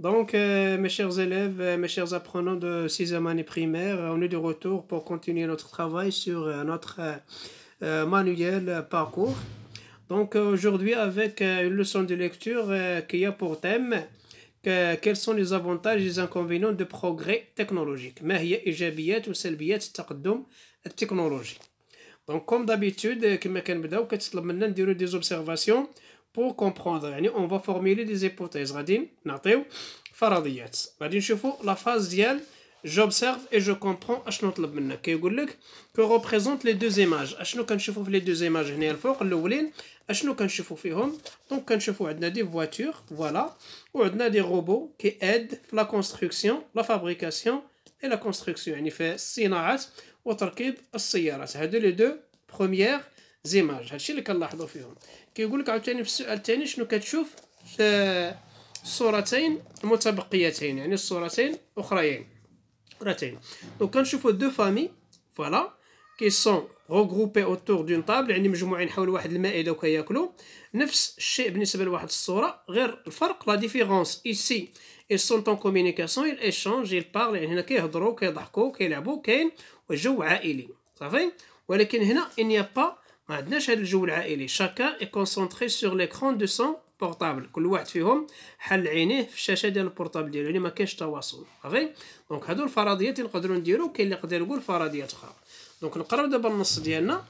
Donc, euh, mes chers élèves, euh, mes chers apprenants de 6e année primaire, on est de retour pour continuer notre travail sur euh, notre manuel parcours. Donc, aujourd'hui, avec une leçon de lecture qui a pour thème quels sont les avantages et les inconvénients du progrès technologique. Donc, comme d'habitude, des observations pour comprendre. on va formuler des hypothèses. Radin, Nateu, Faradiyat. Radin, je la phase d'Yel. J'observe et je comprends. Ashnot l'abmenna. Kegulluk, que représentent les deux images. Ashnot quand je les deux images. Nel for, l'oulin. Ashnot quand je fais home. Donc quand je fais, on a des voitures. Voilà. Ou on a des robots qui aident la construction, la fabrication et la construction. Yani fait, sinaat, ou tarkib, a siyarat les deux premières. زيماج هادشي اللي كنلاحظوا فيهم كيقول لك عاوتاني في السؤال الثاني شنو كتشوف في الصورتين المتبقيتين يعني الصورتين اخريين راتين دونك كنشوفوا دو فامي فوالا كي سون غوغروبي اوتور دون طابل يعني مجموعين حول واحد المائده وكياكلوا نفس الشيء بالنسبه لواحد الصوره غير الفرق لا ديفيرونس ايسي ils sont en communication ils échangent ils parlent يعني هنا كيهضروا كيضحكوا كيلعبوا كاين وجو عائلي صافي ولكن هنا ان يا با ما عندناش هذا الجو العائلي شاكا اي كونسونطري سور ليكرون دو سون بورتابل كل واحد فيهم حل عينيه في الشاشه ديال البورتابل ديالو يعني ما كاينش تواصل صافي دونك هادو الفرضيات اللي نقدروا نديرو كاين اللي يقدر يقول فرضيات اخرى دونك نقراو دابا النص ديالنا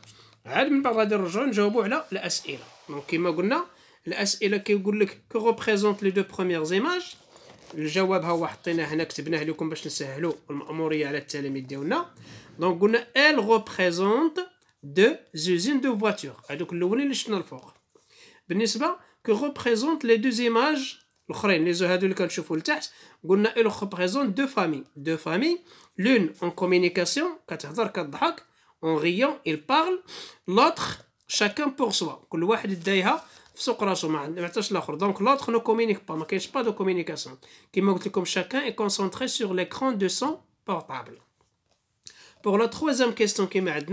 عاد من بعد غادي نرجعو نجاوبو على الاسئله دونك كما قلنا الاسئله كيقول لك كو ريبريزونت لي دو بروميير زيماج الجواب ها هو حطيناه هنا كتبناه لكم باش نسهلو الماموريه على التلاميذ ديالنا دونك قلنا ال ريبريزونت deux usines de voitures. Et donc, l'ouvrir le chenal fort. Benis ba, que représentent les deux images, l'ukhrein, les ouhadoul kal choufoul taht, gouna, elles représentent deux familles. Deux familles, l'une en communication, en riant, ils parlent, l'autre, chacun pour soi. Koul d'ayha, donc l'autre ne communique pas, n'a pas de communication. comme chacun est concentré sur l'écran de son portable. Pour la troisième question qui m'a dit,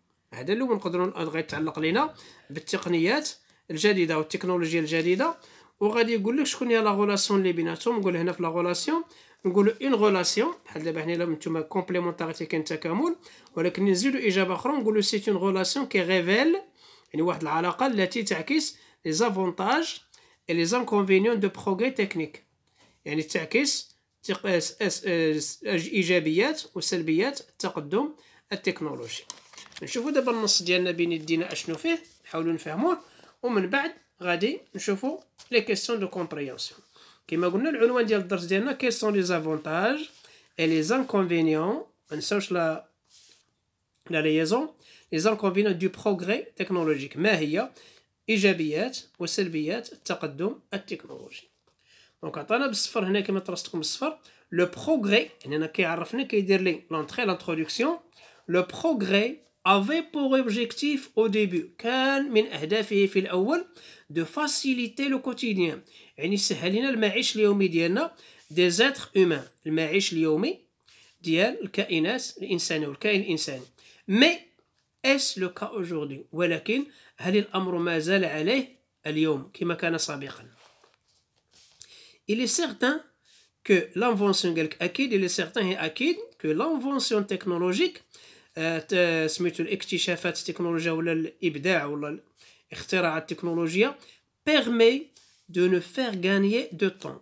هذا الاول نقدروا يتعلق لينا بالتقنيات الجديده والتكنولوجيا الجديده وغادي يقول لك شكون هي لا غولاسيون اللي بيناتهم نقول هنا في لا غولاسيون نقول اون غولاسيون بحال دابا هنا نتوما كومبليمونتاريتي كاين تكامل ولكن نزيدو اجابه اخرى نقول سيت اون غولاسيون كي ريفيل يعني واحد العلاقه التي تعكس لي زافونتاج اي لي زانكونفينيون دو بروغري تكنيك يعني تعكس ايجابيات وسلبيات التقدم التكنولوجي نشوفوا دابا النص ديالنا بين يدينا اشنو فيه نحاولوا نفهموه ومن بعد غادي نشوفوا لي كيسيون دو كومبريونسيون كما قلنا العنوان ديال الدرس ديالنا كيسيون لي زافونتاج اي لي زانكونفينيون ما نساوش لا لا ليزون لي زانكونفينيون دو بروغري تكنولوجيك ما هي ايجابيات وسلبيات التقدم التكنولوجي دونك عطانا بالصفر هنا كما طرستكم الصفر لو بروغري انا كيعرفني كيدير لي لونتري لانتروداكسيون لو بروغري avait pour objectif au début كان من أهدافه في الأول de faciliter le quotidien يعني يسهل لنا المعيش اليومي ديالنا des êtres humains المعيش اليومي ديال الكائنات الانسان والكائن الإنساني mais est-ce le cas aujourd'hui ولكن هل الأمر ما زال عليه اليوم كما كان سابقا il est certain que l'invention أكيد il est certain et أكيد que l'invention technologique آه، سميتو الاكتشافات التكنولوجيا ولا الابداع ولا اختراع التكنولوجيا بيرمي دو نو فير غانيي دو طون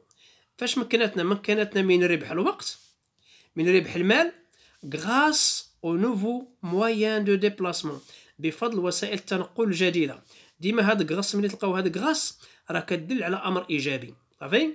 فاش مكنتنا مكنتنا من ربح الوقت من ربح المال غراس او نوفو مويان دو ديبلاسمون بفضل وسائل التنقل الجديده ديما هاد غراس ملي تلقاو هاد غراس راه كدل على امر ايجابي صافي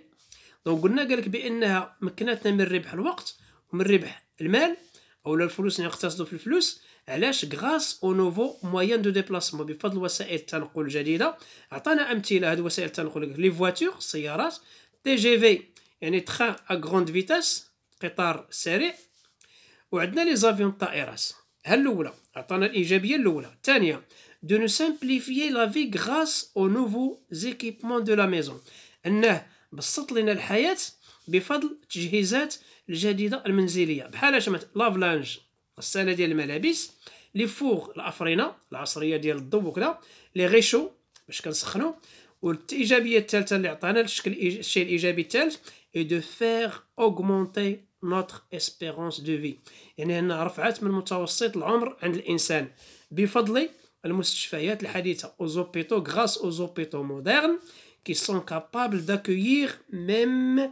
دونك قلنا قالك بانها مكنتنا من ربح الوقت ومن ربح المال اولا الفلوس يقتصدوا في الفلوس علاش غراس او نوفو موان دو ديبلاسمون بفضل وسائل التنقل الجديده عطانا امثله هاد وسائل التنقل لي فواتور سيارات تي جي في يعني تخان ا غروند فيتاس قطار سريع وعندنا لي زافيون طائرات ها الاولى عطانا الايجابيه الاولى الثانيه دو نو سامبليفي لا vie grâce او نوفو زيكيبمون دو la maison انه بسط لنا الحياه بفضل التجهيزات الجديده المنزليه بحال اش لافلانج الساله ديال الملابس لي فوغ الافرينه العصريه ديال الضو وكذا لي غيشو باش كنسخنو والايجابيه الثالثه اللي عطانا الشكل الشيء الايجابي الثالث اي دو فيغ اوغمونتي نوتر اسبيرونس دو في يعني ان رفعت من متوسط العمر عند الانسان بفضل المستشفيات الحديثه اوزوبيتو غراس اوزوبيتو مودرن كي سون كابابل داكويير ميم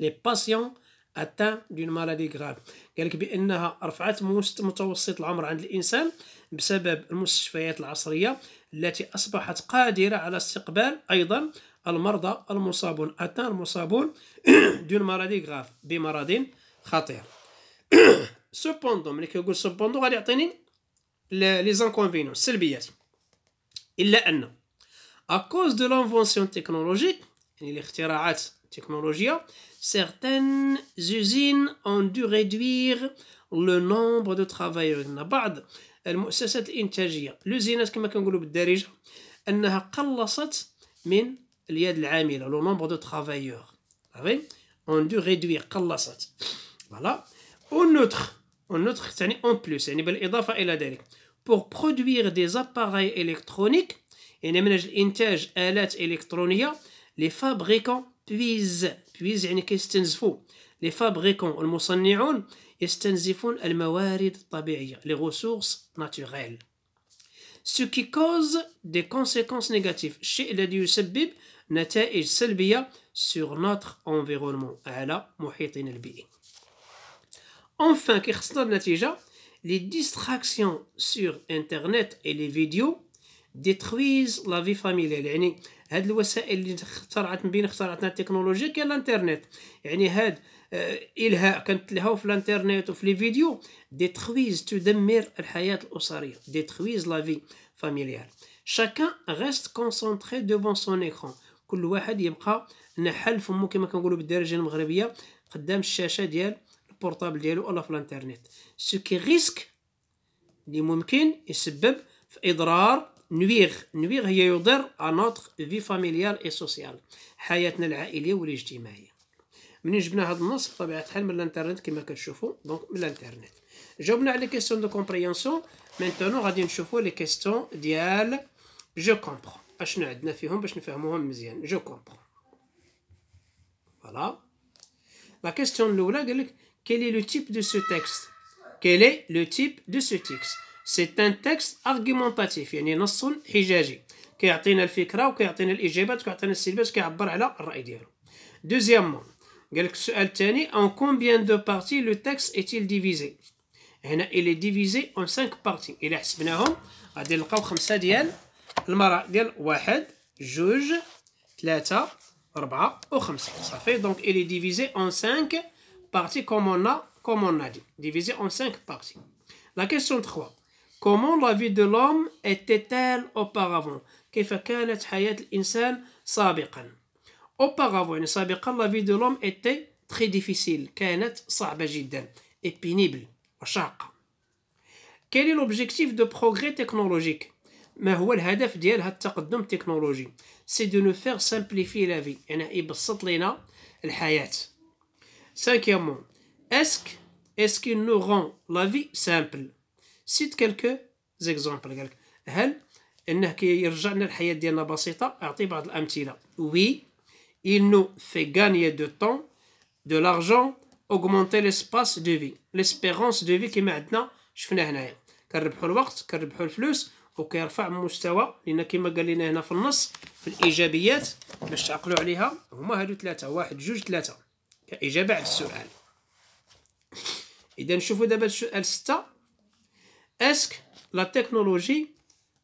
لي باسيون اتان دون مالادي غراف قال لك بانها رفعت متوسط العمر عند الانسان بسبب المستشفيات العصريه التي اصبحت قادره على استقبال ايضا المرضى المصابون اتان المصابون دون مالادي غراف بمرض خطير سوبوندو ملي كيقول سوبوندو غادي يعطيني لي زانكونفينيون السلبيات الا ان ا كوز دو لونفونسيون تكنولوجيك يعني الاختراعات technologie, certaines usines ont dû réduire le nombre de travailleurs. بعض المؤسسات الإنتاجية لوزينات كما كنقولوا بالدارجة أنها قلصت من اليد العاملة لو نومبر دو ترافايور صافي اون دو ريدوير قلصت فوالا اون نوتر اون نوتر يعني اون بلوس يعني بالإضافة إلى ذلك بور برودوير دي زاباراي إلكترونيك يعني من أجل إنتاج آلات إلكترونية لي فابريكون بويز بويز يعني كيستنزفوا لي فابريكون المصنعون يستنزفون الموارد الطبيعية لي غوسورس ناتوريل سو كي كوز دي كونسيكونس نيجاتيف الشيء الذي يسبب نتائج سلبية سور نوتر انفيرونمون على محيطنا البيئي Enfin, qui est les distractions sur Internet et les vidéos détruisent la vie يعني هاد الوسائل اللي اخترعت من بين اخترعتنا التكنولوجيا كاين الانترنت يعني هاد آه، الهاء كانت كنتلهاو في الانترنت وفي لي فيديو دي تخويز تدمر الحياه الاسريه دي تخويز لا في فاميليال شاكان غيست كونسونطري دوفون سون ايكران كل واحد يبقى نحل فمو كما كنقولوا بالدارجه المغربيه قدام الشاشه ديال البورطابل ديالو ولا في الانترنت سو كي ريسك اللي ممكن يسبب في اضرار نوير نوير هي يضر à في فاميليال اي et حياتنا العائليه والاجتماعيه منين جبنا هذا النص بطبيعه الحال من الانترنت كما كتشوفوا دونك من الانترنت جاوبنا على كيستيون دو كومبريونسيون مينتونو غادي نشوفوا لي كيستيون ديال جو كومبرون اشنو عندنا فيهم باش نفهموهم مزيان جو كومبرون فوالا لا كيستيون الاولى قال لك كيلي لو تيب دو سو تيكست كيلي لو تيب دو سو تيكست سيت ان تكست ارغيومونتاتيف يعني نص حجاجي كيعطينا الفكره وكيعطينا الاجابات وكيعطينا السلبيات كيعبر على الراي ديالو دوزيامون قال لك السؤال الثاني ان كومبيان دو بارتي لو تكست ايتيل ديفيزي هنا الي ديفيزي اون 5 بارتي الا حسبناهم غادي نلقاو خمسه ديال المرا ديال واحد جوج ثلاثه أربعة أو خمسة صافي دونك إلي ديفيزي أون 5 بارتي كوم أون كوم أون دي ديفيزي أون 5 بارتي لا كيسيون 3 Comment la vie de l'homme était-elle auparavant Auparavant, la vie de l'homme était très difficile. Et pénible. Quel est l'objectif de progrès technologique C'est de nous faire simplifier la vie. Cinquièmement, est-ce qu'il nous rend la vie simple سيت كالكو زيكزومبل قالك هل انه كيرجع لنا الحياه ديالنا بسيطه اعطي بعض الامثله وي il nous fait gagner de temps de l'argent augmenter l'espace de vie l'espérance de vie كما عندنا شفنا هنايا كنربحوا الوقت كنربحوا الفلوس وكيرفع المستوى لان كما قال لنا هنا في النص في الايجابيات باش تعقلوا عليها هما هادو ثلاثه واحد جوج ثلاثه كاجابه على السؤال اذا نشوفوا دابا السؤال 6 Est-ce que la technologie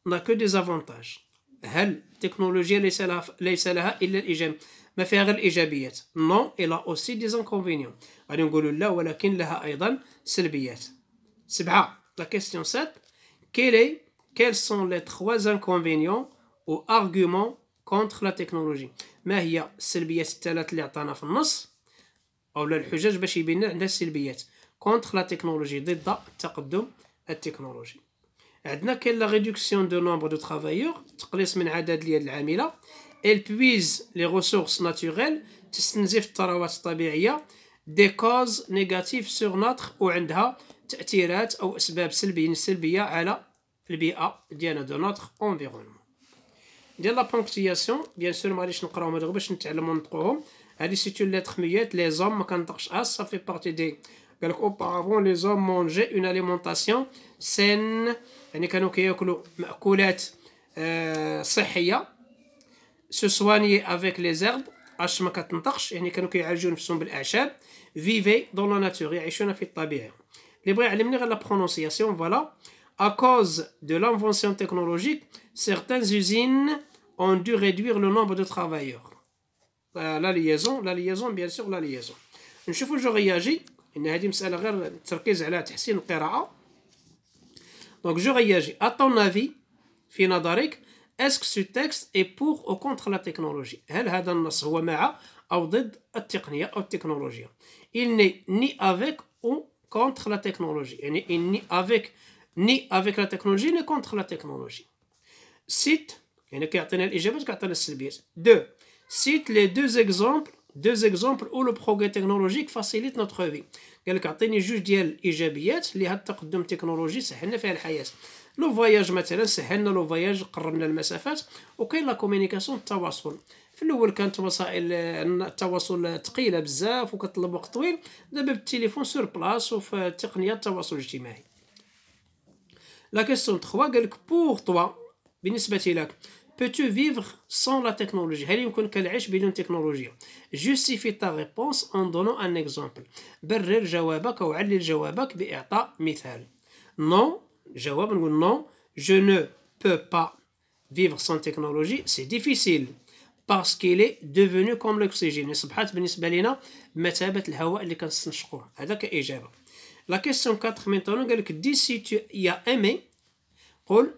n'a que des avantages هل التكنولوجيا ليس لها ليس لها الا الايجاب ما فيها غير الايجابيات نو الا اوسي زانكونفينيون غادي نقولوا لا ولكن لها ايضا سلبيات سبعه لا كيستيون 7 كيلي كيل سون لي تخوا زانكونفينيون و ارغومون كونتر لا تكنولوجي ما هي السلبيات الثلاث اللي عطانا في النص اولا الحجج باش يبين لنا السلبيات كونتر لا تكنولوجي ضد التقدم التكنولوجي عندنا كاين لا ريدكسيون دو نومبر دو ترافايور تقليص من عدد اليد العامله ال بويز لي ريسورس ناتوريل تستنزف الثروات الطبيعيه دي كوز نيجاتيف سور ناتر وعندها تاثيرات او اسباب سلبيه سلبيه على البيئه ديالنا دو ناتر انفيرونمون ديال لا بونكتياسيون بيان سور ما غاديش نقراوهم هادو باش نتعلمو نطقوهم هادي سيتو لاتر ميات لي زوم ما كنطقش اس صافي بارتي دي auparavant les hommes mangeaient une alimentation saine يعني كانوا كياكلوا مأكولات saine. se soigner avec les herbes اش ما كتنطقش يعني كانوا كيعالجوا نفسهم بالاعشاب Vivre dans la nature. يعيشون في الطبيعه اللي بغى يعلمني غير la prononciation. voilà, à cause de l'invention technologique certaines usines ont dû réduire le nombre de travailleurs euh, la liaison la liaison bien sûr la liaison نشوفوا جو réagit ان هذه مساله غير التركيز على تحسين القراءه دونك جو غياجي اتون افي في نظرك اسك سو تكست اي بور او كونتر لا تكنولوجي هل هذا النص هو مع او ضد التقنيه او التكنولوجيا il n'est ni avec ou contre la technologie يعني il n'est avec ni avec la technologie ni contre la technologie cite يعني كيعطينا الاجابات كيعطينا السلبيات دو cite les deux exemples deux exemples où le progrès technologique facilite notre vie قال لك اعطيني جوج ديال الايجابيات اللي هاد التقدم التكنولوجي سهلنا فيها الحياه لو فواياج مثلا سهلنا لو فواياج قربنا المسافات وكاين لا كومونيكاسيون التواصل في الاول كانت وسائل التواصل ثقيله بزاف وكطلب وقت طويل دابا بالتليفون سور بلاص وفي تقنيه التواصل الاجتماعي لا كيسيون 3 قال لك بور توا بالنسبه لك peux-tu vivre sans la technologie هل يمكنك العيش بدون تكنولوجيا justifie ta réponse en donnant un exemple برر جوابك أو علل جوابك بإعطاء مثال non جواب نقول non je ne peux pas vivre sans technologie c'est difficile parce qu'il est devenu comme l'oxygène صبحت بالنسبة لنا مثابة الهواء اللي كنستنشقوه هذا كإجابة لا كيسيون 4 مينطونو قال لك دي سي tu y as aimé قل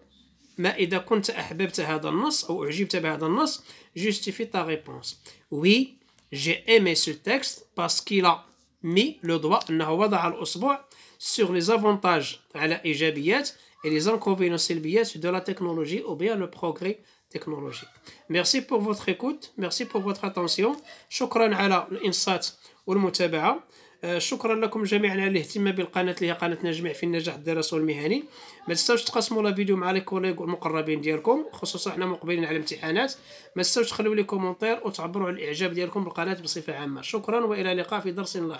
ما إذا كنت أحببت هذا النص أو أعجبت بهذا النص جوستيفي تا ريبونس وي جي إيمي سو تكست باسكيلا مي لو دوا أنه وضع الأسبوع سوغ لي زافونتاج على إيجابيات إي لي زانكونفينيو سلبيات دو لا تكنولوجي أو بيان لو بروغري تكنولوجي ميرسي بور فوتخ إيكوت ميرسي بور فوتخ أتونسيون شكرا على الإنصات والمتابعة آه، شكرا لكم جميعا على الاهتمام بالقناه اللي هي قناتنا جميع في النجاح الدراسي والمهني ما تنساوش تقاسموا لا فيديو مع لي كوليغ والمقربين ديالكم خصوصا حنا مقبلين على الامتحانات ما تنساوش تخليو لي كومونتير وتعبروا على الاعجاب ديالكم بالقناه بصفه عامه شكرا والى اللقاء في درس لاحق